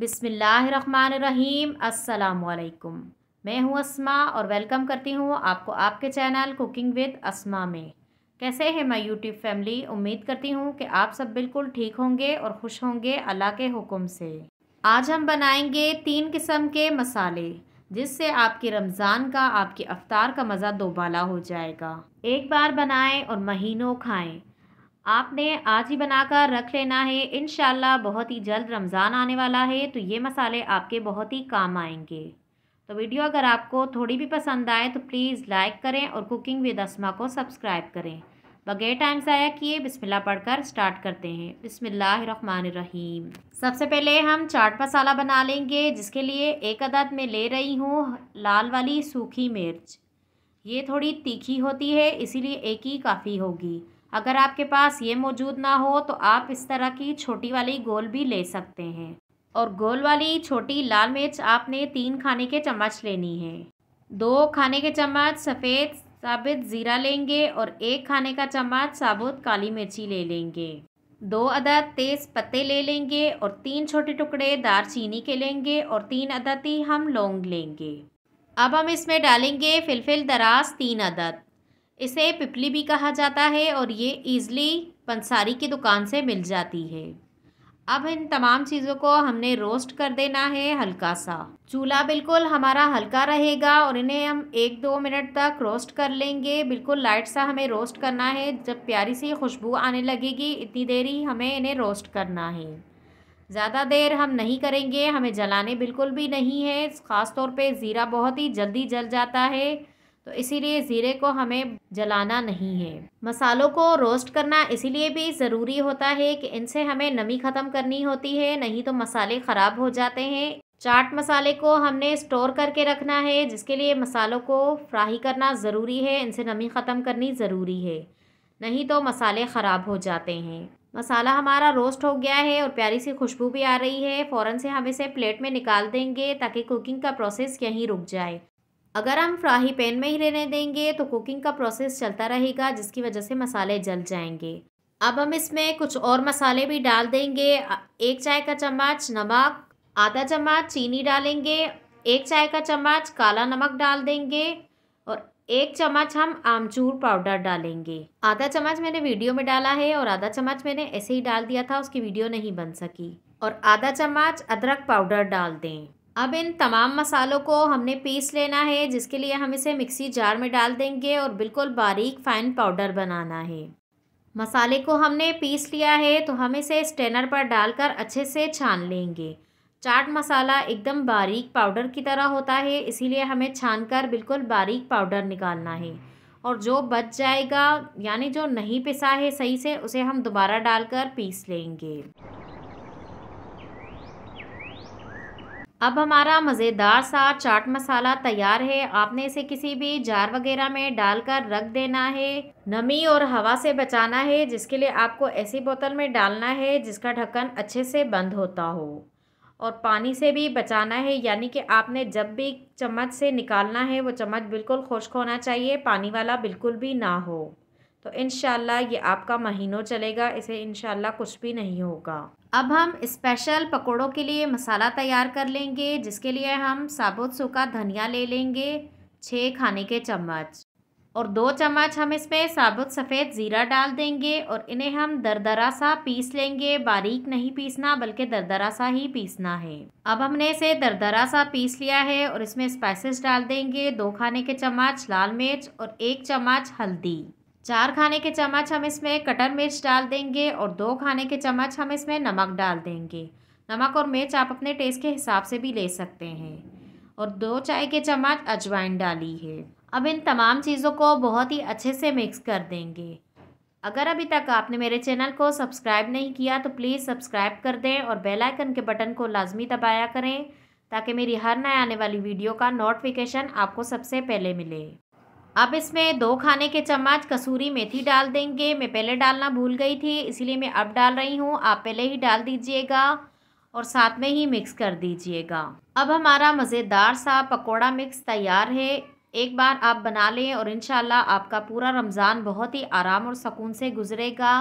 बिसमीम असलकुम मैं हूं अस्मा और वेलकम करती हूं आपको आपके चैनल कुकिंग विद अस्मा में कैसे हैं मैं यूट्यूब फैमिली उम्मीद करती हूं कि आप सब बिल्कुल ठीक होंगे और खुश होंगे अल्लाह के हुक्म से आज हम बनाएंगे तीन किस्म के मसाले जिससे आपके रमज़ान का आपके अफ्तार का मज़ा दोबाला हो जाएगा एक बार बनाएं और महीनों खाएं आपने आज ही बनाकर रख लेना है इन बहुत ही जल्द रमज़ान आने वाला है तो ये मसाले आपके बहुत ही काम आएंगे तो वीडियो अगर आपको थोड़ी भी पसंद आए तो प्लीज़ लाइक करें और कुकिंग विद आसमा को सब्सक्राइब करें बगैर टाइम ज़ाया किए बिस्मिल्लाह पढ़कर स्टार्ट करते हैं बिस्मिल्लाहिर्रहमानिर्रहीम सबसे पहले हम चाट मसाला बना लेंगे जिसके लिए एक अदद में ले रही हूँ लाल वाली सूखी मिर्च ये थोड़ी तीखी होती है इसीलिए एक ही काफ़ी होगी अगर आपके पास ये मौजूद ना हो तो आप इस तरह की छोटी वाली गोल भी ले सकते हैं और गोल वाली छोटी लाल मिर्च आपने तीन खाने के चम्मच लेनी है दो खाने के चम्मच सफ़ेद साबित ज़ीरा लेंगे और एक खाने का चम्मच साबुत काली मिर्ची ले लेंगे दो अदद तेज़ पत्ते ले लेंगे और तीन छोटे टुकड़े दार चीनी के लेंगे और तीन अदद ही हम लौंग लेंगे अब हम इसमें डालेंगे फिलफिल दराज तीन अदद इसे पिपली भी कहा जाता है और ये ईज़िली पंसारी की दुकान से मिल जाती है अब इन तमाम चीज़ों को हमने रोस्ट कर देना है हल्का सा चूल्हा बिल्कुल हमारा हल्का रहेगा और इन्हें हम एक दो मिनट तक रोस्ट कर लेंगे बिल्कुल लाइट सा हमें रोस्ट करना है जब प्यारी सी खुशबू आने लगेगी इतनी देर ही हमें इन्हें रोस्ट करना है ज़्यादा देर हम नहीं करेंगे हमें जलाने बिल्कुल भी नहीं है ख़ास तौर पर ज़ीरा बहुत ही जल्दी जल जाता है तो इसीलिए ज़ीरे को हमें जलाना नहीं है मसालों को रोस्ट करना इसीलिए भी ज़रूरी होता है कि इनसे हमें नमी ख़त्म करनी होती है नहीं तो मसाले ख़राब हो जाते हैं चाट मसाले को हमने स्टोर करके रखना है जिसके लिए मसालों को फ्राई करना ज़रूरी है इनसे नमी ख़त्म करनी ज़रूरी है नहीं तो मसाले ख़राब हो जाते हैं मसाला हमारा रोस्ट हो गया है और प्यारी सी खुशबू भी आ रही है फ़ौरन से हम इसे प्लेट में निकाल देंगे ताकि कुकिंग का प्रोसेस यहीं रुक जाए अगर हम फ्राही पैन में ही रहने देंगे तो कुकिंग का प्रोसेस चलता रहेगा जिसकी वजह से मसाले जल जाएंगे अब हम इसमें कुछ और मसाले भी डाल देंगे एक चाय का चम्मच नमक आधा चम्मच चीनी डालेंगे एक चाय का चम्मच काला नमक डाल देंगे और एक चम्मच हम आमचूर पाउडर डालेंगे आधा चम्मच मैंने वीडियो में डाला है और आधा चम्मच मैंने ऐसे ही डाल दिया था उसकी वीडियो नहीं बन सकी और आधा चम्मच अदरक पाउडर डाल दें अब इन तमाम मसालों को हमने पीस लेना है जिसके लिए हम इसे मिक्सी जार में डाल देंगे और बिल्कुल बारीक फाइन पाउडर बनाना है मसाले को हमने पीस लिया है तो हम इसे स्टेनर पर डालकर अच्छे से छान लेंगे चाट मसाला एकदम बारीक पाउडर की तरह होता है इसीलिए हमें छान कर बिल्कुल बारीक पाउडर निकालना है और जो बच जाएगा यानी जो नहीं पिसा है सही से उसे हम दोबारा डालकर पीस लेंगे अब हमारा मज़ेदार सा चाट मसाला तैयार है आपने इसे किसी भी जार वगैरह में डालकर रख देना है नमी और हवा से बचाना है जिसके लिए आपको ऐसी बोतल में डालना है जिसका ढक्कन अच्छे से बंद होता हो और पानी से भी बचाना है यानी कि आपने जब भी चम्मच से निकालना है वो चम्मच बिल्कुल खुश्क होना चाहिए पानी वाला बिल्कुल भी ना हो तो इन ये आपका महीनों चलेगा इसे इन कुछ भी नहीं होगा अब हम स्पेशल पकोड़ों के लिए मसाला तैयार कर लेंगे जिसके लिए हम साबुत सूखा धनिया ले लेंगे छः खाने के चम्मच और दो चम्मच हम इसमें साबुत सफ़ेद ज़ीरा डाल देंगे और इन्हें हम दरदरा सा पीस लेंगे बारीक नहीं पीसना बल्कि दरदरा सा ही पीसना है अब हमने इसे दरदरा सा पीस लिया है और इसमें स्पाइसेस डाल देंगे दो खाने के चम्मच लाल मिर्च और एक चम्मच हल्दी चार खाने के चम्मच हम इसमें कटर मिर्च डाल देंगे और दो खाने के चम्मच हम इसमें नमक डाल देंगे नमक और मिर्च आप अपने टेस्ट के हिसाब से भी ले सकते हैं और दो चाय के चम्मच अजवाइन डाली है अब इन तमाम चीज़ों को बहुत ही अच्छे से मिक्स कर देंगे अगर अभी तक आपने मेरे चैनल को सब्सक्राइब नहीं किया तो प्लीज़ सब्सक्राइब कर दें और बेल आइकन के बटन को लाजमी दबाया करें ताकि मेरी हर नए आने वाली वीडियो का नोटिफिकेशन आपको सबसे पहले मिले अब इसमें दो खाने के चम्मच कसूरी मेथी डाल देंगे मैं पहले डालना भूल गई थी इसलिए मैं अब डाल रही हूँ आप पहले ही डाल दीजिएगा और साथ में ही मिक्स कर दीजिएगा अब हमारा मज़ेदार सा पकोड़ा मिक्स तैयार है एक बार आप बना लें और इन आपका पूरा रमज़ान बहुत ही आराम और सुकून से गुजरेगा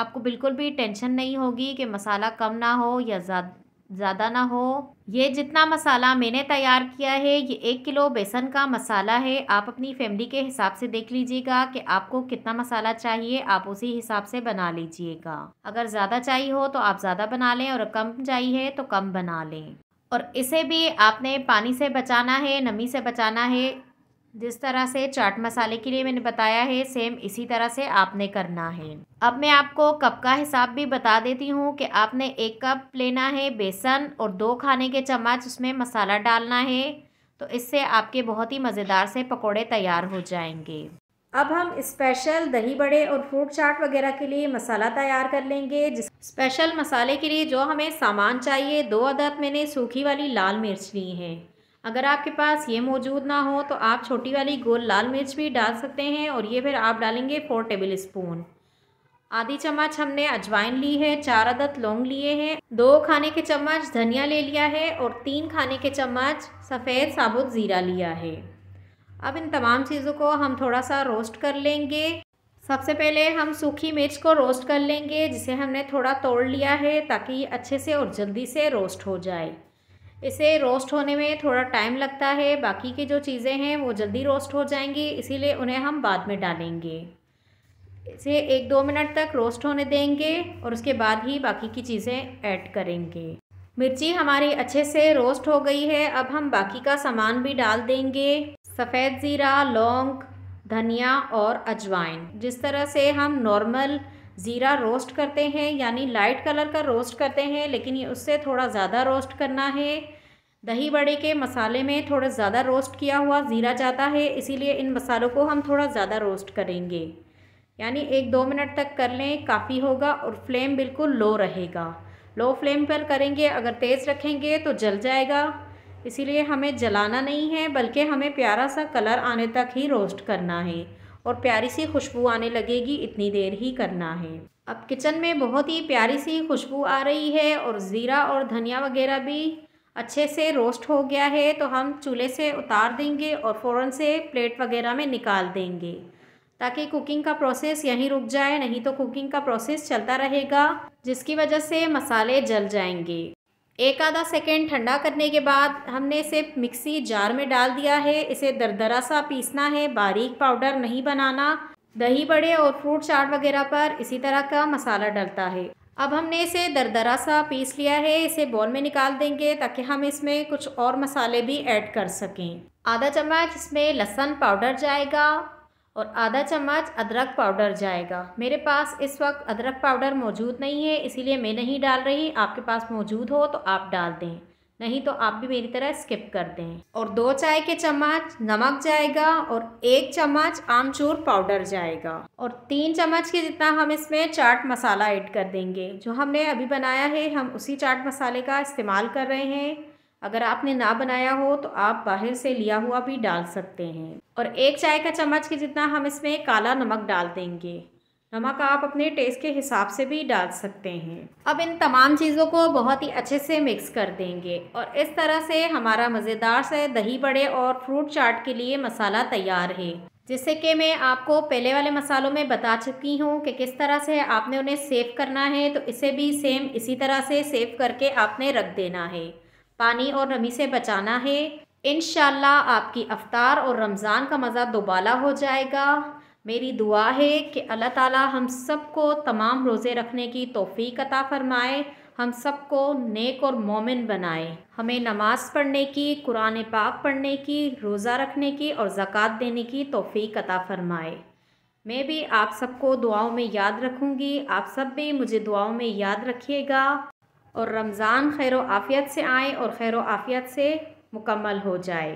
आपको बिल्कुल भी टेंशन नहीं होगी कि मसाला कम ना हो या ज़्यादा ज़्यादा ना हो ये जितना मसाला मैंने तैयार किया है ये एक किलो बेसन का मसाला है आप अपनी फैमिली के हिसाब से देख लीजिएगा कि आपको कितना मसाला चाहिए आप उसी हिसाब से बना लीजिएगा अगर ज़्यादा चाहिए हो तो आप ज़्यादा बना लें और कम चाहिए तो कम बना लें और इसे भी आपने पानी से बचाना है नमी से बचाना है जिस तरह से चाट मसाले के लिए मैंने बताया है सेम इसी तरह से आपने करना है अब मैं आपको कप का हिसाब भी बता देती हूँ कि आपने एक कप लेना है बेसन और दो खाने के चम्मच उसमें मसाला डालना है तो इससे आपके बहुत ही मज़ेदार से पकोड़े तैयार हो जाएंगे अब हम स्पेशल दही बड़े और फ्रूट चाट वगैरह के लिए मसाला तैयार कर लेंगे जिस स्पेशल मसाले के लिए जो हमें सामान चाहिए दो अदद मैंने सूखी वाली लाल मिर्च ली है अगर आपके पास ये मौजूद ना हो तो आप छोटी वाली गोल लाल मिर्च भी डाल सकते हैं और ये फिर आप डालेंगे फोर टेबल स्पून आधी चम्मच हमने अजवाइन ली है चार अदद लौंग लिए हैं दो खाने के चम्मच धनिया ले लिया है और तीन खाने के चम्मच सफ़ेद साबुत ज़ीरा लिया है अब इन तमाम चीज़ों को हम थोड़ा सा रोस्ट कर लेंगे सबसे पहले हम सूखी मिर्च को रोस्ट कर लेंगे जिसे हमने थोड़ा तोड़ लिया है ताकि अच्छे से और जल्दी से रोस्ट हो जाए इसे रोस्ट होने में थोड़ा टाइम लगता है बाकी की जो चीज़ें हैं वो जल्दी रोस्ट हो जाएंगी इसीलिए उन्हें हम बाद में डालेंगे इसे एक दो मिनट तक रोस्ट होने देंगे और उसके बाद ही बाकी की चीज़ें ऐड करेंगे मिर्ची हमारी अच्छे से रोस्ट हो गई है अब हम बाकी का सामान भी डाल देंगे सफ़ेद ज़ीरा लौंग धनिया और अजवाइन जिस तरह से हम नॉर्मल ज़ीरा रोस्ट करते हैं यानी लाइट कलर का रोस्ट करते हैं लेकिन ये उससे थोड़ा ज़्यादा रोस्ट करना है दही बड़े के मसाले में थोड़ा ज़्यादा रोस्ट किया हुआ ज़ीरा जाता है इसीलिए इन मसालों को हम थोड़ा ज़्यादा रोस्ट करेंगे यानी एक दो मिनट तक कर लें काफ़ी होगा और फ्लेम बिल्कुल लो रहेगा लो फ्लेम पर करेंगे अगर तेज़ रखेंगे तो जल जाएगा इसीलिए हमें जलाना नहीं है बल्कि हमें प्यारा सा कलर आने तक ही रोस्ट करना है और प्यारी सी खुशबू आने लगेगी इतनी देर ही करना है अब किचन में बहुत ही प्यारी सी खुशबू आ रही है और ज़ीरा और धनिया वगैरह भी अच्छे से रोस्ट हो गया है तो हम चूल्हे से उतार देंगे और फ़ौर से प्लेट वगैरह में निकाल देंगे ताकि कुकिंग का प्रोसेस यहीं रुक जाए नहीं तो कुकिंग का प्रोसेस चलता रहेगा जिसकी वजह से मसाले जल जाएंगे एक आधा सेकेंड ठंडा करने के बाद हमने इसे मिक्सी जार में डाल दिया है इसे दरदरा सा पीसना है बारीक पाउडर नहीं बनाना दही बड़े और फ्रूट चाट वगैरह पर इसी तरह का मसाला डलता है अब हमने इसे दरदरा सा पीस लिया है इसे बॉल में निकाल देंगे ताकि हम इसमें कुछ और मसाले भी ऐड कर सकें आधा चम्मच इसमें लहसन पाउडर जाएगा और आधा चम्मच अदरक पाउडर जाएगा मेरे पास इस वक्त अदरक पाउडर मौजूद नहीं है इसीलिए मैं नहीं डाल रही आपके पास मौजूद हो तो आप डाल दें नहीं तो आप भी मेरी तरह स्किप कर दें और दो चाय के चम्मच नमक जाएगा और एक चम्मच आमचूर पाउडर जाएगा और तीन चम्मच के जितना हम इसमें चाट मसाला ऐड कर देंगे जो हमने अभी बनाया है हम उसी चाट मसाले का इस्तेमाल कर रहे हैं अगर आपने ना बनाया हो तो आप बाहर से लिया हुआ भी डाल सकते हैं और एक चाय का चम्मच के जितना हम इसमें काला नमक डाल देंगे नमक आप अपने टेस्ट के हिसाब से भी डाल सकते हैं अब इन तमाम चीज़ों को बहुत ही अच्छे से मिक्स कर देंगे और इस तरह से हमारा मज़ेदार से दही बड़े और फ्रूट चाट के लिए मसाला तैयार है जैसे कि मैं आपको पहले वाले मसालों में बता चुकी हूँ कि किस तरह से आपने उन्हें सेव करना है तो इसे भी सेम इसी तरह से सेव करके आपने रख देना है पानी और नमी से बचाना है इन आपकी अफ्तार और रमज़ान का मज़ा दोबाला हो जाएगा मेरी दुआ है कि अल्लाह ताला हम सबको तमाम रोज़े रखने की तोफ़ी अता फरमाए हम सबको नेक और मोमिन बनाए हमें नमाज़ पढ़ने की कुरान पाक पढ़ने की रोज़ा रखने की और ज़क़़त देने की तोफ़ी अता फरमाए मैं भी आप सबको दुआओं में याद रखूँगी आप सब भी मुझे दुआओं में याद रखिएगा और रमज़ान खैर आफ़ियत से आए और खैर आफ़ियत से मुकम्मल हो जाए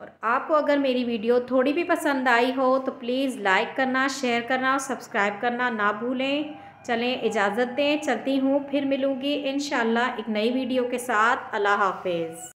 और आपको अगर मेरी वीडियो थोड़ी भी पसंद आई हो तो प्लीज़ लाइक करना शेयर करना और सब्सक्राइब करना ना भूलें चलें इजाज़त दें चलती हूँ फिर मिलूँगी इन एक नई वीडियो के साथ अल्लाह हाफिज़